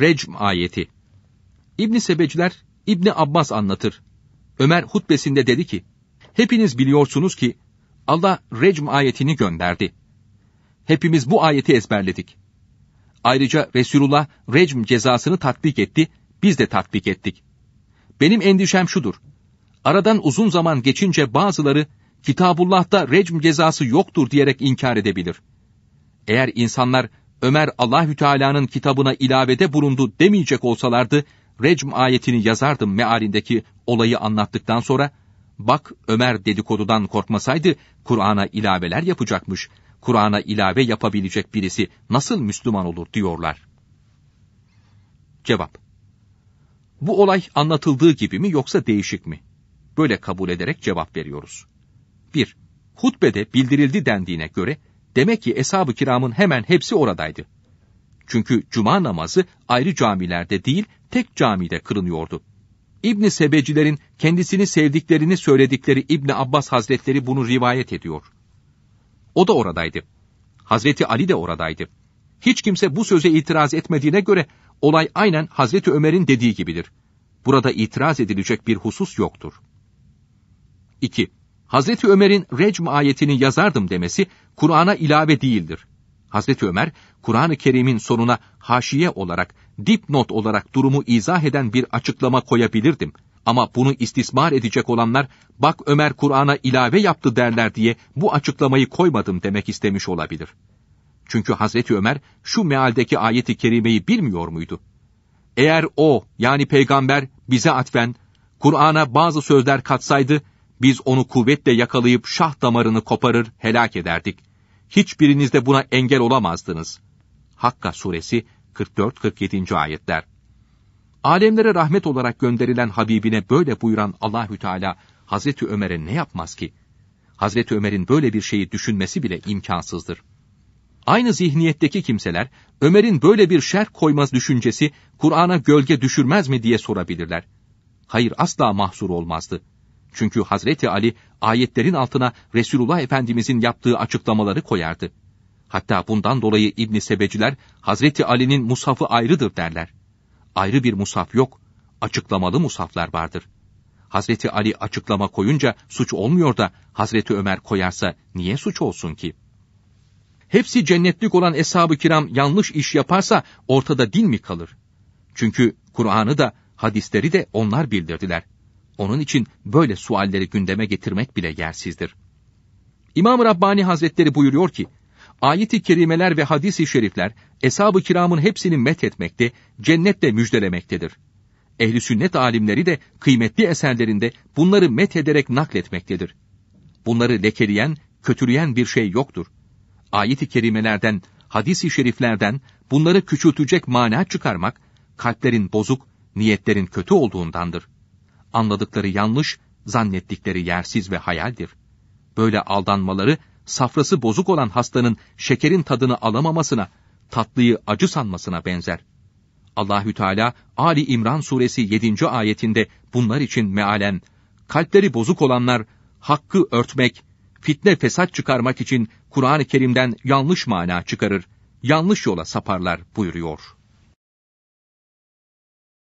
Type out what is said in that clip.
Recm ayeti. İbni Sebeciler, İbni Abbas anlatır. Ömer hutbesinde dedi ki, Hepiniz biliyorsunuz ki Allah Recm ayetini gönderdi. Hepimiz bu ayeti ezberledik. Ayrıca Resulullah Recm cezasını tatbik etti, biz de tatbik ettik. Benim endişem şudur. Aradan uzun zaman geçince bazıları Kitabullah'ta recm cezası yoktur diyerek inkar edebilir. Eğer insanlar Ömer Allahü Teala'nın kitabına ilavede bulundu demeyecek olsalardı, Recm ayetini yazardım mealindeki olayı anlattıktan sonra, bak Ömer dedikodudan korkmasaydı Kur'an'a ilaveler yapacakmış, Kur'an'a ilave yapabilecek birisi nasıl Müslüman olur diyorlar. Cevap Bu olay anlatıldığı gibi mi yoksa değişik mi? Böyle kabul ederek cevap veriyoruz. 1. Hutbede bildirildi dendiğine göre, Demek ki eshab-ı kiramın hemen hepsi oradaydı. Çünkü cuma namazı ayrı camilerde değil tek camide kılınıyordu. İbni Sebecilerin kendisini sevdiklerini söyledikleri İbni Abbas Hazretleri bunu rivayet ediyor. O da oradaydı. Hazreti Ali de oradaydı. Hiç kimse bu söze itiraz etmediğine göre olay aynen Hazreti Ömer'in dediği gibidir. Burada itiraz edilecek bir husus yoktur. 2. Hazreti Ömer'in Recm ayetini yazardım demesi Kur'an'a ilave değildir. Hazreti Ömer, Kur'an-ı Kerim'in sonuna haşiye olarak, dipnot olarak durumu izah eden bir açıklama koyabilirdim. Ama bunu istismar edecek olanlar, bak Ömer Kur'an'a ilave yaptı derler diye bu açıklamayı koymadım demek istemiş olabilir. Çünkü Hazreti Ömer şu mealdeki ayeti kerimeyi bilmiyor muydu? Eğer o yani peygamber bize atfen Kur'an'a bazı sözler katsaydı biz onu kuvvetle yakalayıp şah damarını koparır, helak ederdik. Hiçbiriniz de buna engel olamazdınız. Hakka suresi 44-47. ayetler. Alemlere rahmet olarak gönderilen Habibine böyle buyuran Allahü Teala Hazreti Ömer'e ne yapmaz ki? Hazreti Ömer'in böyle bir şeyi düşünmesi bile imkansızdır. Aynı zihniyetteki kimseler Ömer'in böyle bir şer koymaz düşüncesi Kur'an'a gölge düşürmez mi diye sorabilirler. Hayır asla mahsur olmazdı. Çünkü Hazreti Ali ayetlerin altına Resulullah Efendimizin yaptığı açıklamaları koyardı. Hatta bundan dolayı İbn Sebeciler Hazreti Ali'nin musafı ayrıdır derler. Ayrı bir musaf yok. Açıklamalı musaflar vardır. Hazreti Ali açıklama koyunca suç olmuyor da Hazreti Ömer koyarsa niye suç olsun ki? Hepsi cennetlik olan eshab-ı kiram yanlış iş yaparsa ortada din mi kalır? Çünkü Kur'an'ı da hadisleri de onlar bildirdiler. Onun için böyle sualleri gündeme getirmek bile yersizdir. i̇mam Rabbani Hazretleri buyuruyor ki, ayet-i kerimeler ve hadis-i şerifler eshab-ı kiramın hepsini met etmekte, cennetle müjdelemektedir. Ehli sünnet alimleri de kıymetli eserlerinde bunları met ederek nakletmektedir. Bunları lekeleyen, kötüleyen bir şey yoktur. Ayet-i kerimelerden, hadis-i şeriflerden bunları küçültecek mana çıkarmak, kalplerin bozuk, niyetlerin kötü olduğundandır anladıkları yanlış, zannettikleri yersiz ve hayaldir. Böyle aldanmaları, safrası bozuk olan hastanın şekerin tadını alamamasına, tatlıyı acı sanmasına benzer. Allahü Teala Ali İmran suresi 7. ayetinde bunlar için mealen kalpleri bozuk olanlar hakkı örtmek, fitne fesat çıkarmak için Kur'an-ı Kerim'den yanlış mana çıkarır, yanlış yola saparlar buyuruyor.